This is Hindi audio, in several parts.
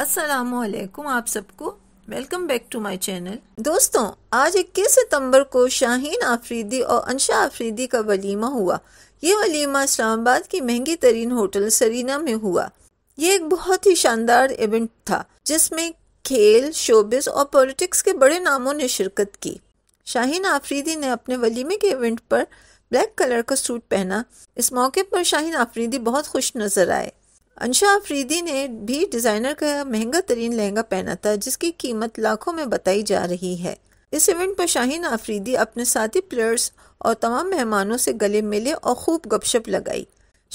वालेकुम आप सबको welcome back to my channel दोस्तों आज 21 सितंबर को शाहीन आफरीदी और अंशा आफरीदी का वलीमा हुआ ये वलीमा इस्लामाबाद की महंगी तरीन होटल सरीना में हुआ ये एक बहुत ही शानदार इवेंट था जिसमें खेल शोबिस और पॉलिटिक्स के बड़े नामों ने शिरकत की शाहीन आफरीदी ने अपने वलीमे के इवेंट पर ब्लैक कलर का सूट पहना इस मौके पर शाहीन आफरीदी बहुत खुश नजर आए अनशा अफरीदी ने भी डिज़ाइनर का महंगा तरीन लहंगा पहना था जिसकी कीमत लाखों में बताई जा रही है इस इवेंट पर शाहीन आफरीदी अपने साथी प्लेयर्स और तमाम मेहमानों से गले मिले और खूब गपशप लगाई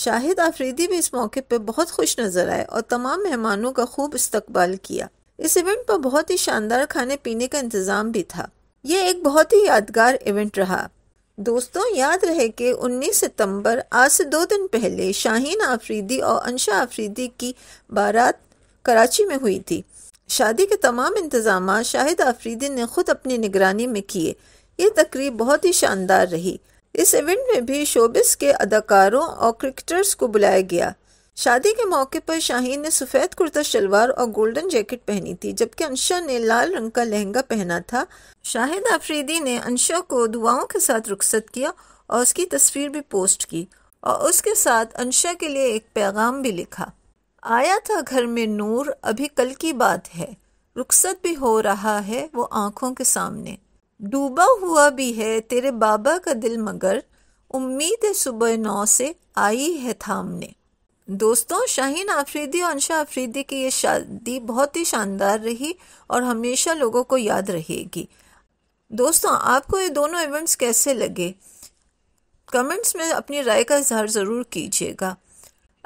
शाहिद आफरीदी भी इस मौके पर बहुत खुश नजर आए और तमाम मेहमानों का खूब इस्तकबाल किया इस इवेंट पर बहुत ही शानदार खाने पीने का इंतज़ाम भी था ये एक बहुत ही यादगार इवेंट रहा दोस्तों याद रहे कि 19 सितंबर आज से दो दिन पहले शाहीन आफरीदी और अंशा आफरीदी की बारात कराची में हुई थी शादी के तमाम इंतजाम शाहिद आफरीदी ने खुद अपनी निगरानी में किए ये तकरीब बहुत ही शानदार रही इस इवेंट में भी शोबिस के अदाकारों और क्रिकेटर्स को बुलाया गया शादी के मौके पर शाहीन ने सफ़ेद कुर्ता शलवार और गोल्डन जैकेट पहनी थी जबकि अंशा ने लाल रंग का लहंगा पहना था शाहिद आफरीदी ने अंशा को दुआओं के साथ रुखसत किया और उसकी तस्वीर भी पोस्ट की और उसके साथ अंशा के लिए एक पैगाम भी लिखा आया था घर में नूर अभी कल की बात है रुखसत भी हो रहा है वो आंखों के सामने डूबा हुआ भी है तेरे बाबा का दिल मगर उम्मीद है सुबह नौ से आई है थामने दोस्तों शाहीन आफरीदी और अंशा आफरीदी की ये शादी बहुत ही शानदार रही और हमेशा लोगों को याद रहेगी दोस्तों आपको ये दोनों इवेंट्स कैसे लगे कमेंट्स में अपनी राय का इजहार ज़रूर कीजिएगा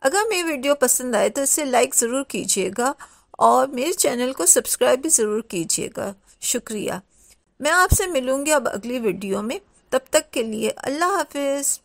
अगर मेरी वीडियो पसंद आए तो इसे लाइक ज़रूर कीजिएगा और मेरे चैनल को सब्सक्राइब भी ज़रूर कीजिएगा शुक्रिया मैं आपसे मिलूँगी अब अगली वीडियो में तब तक के लिए अल्लाह हाफिज़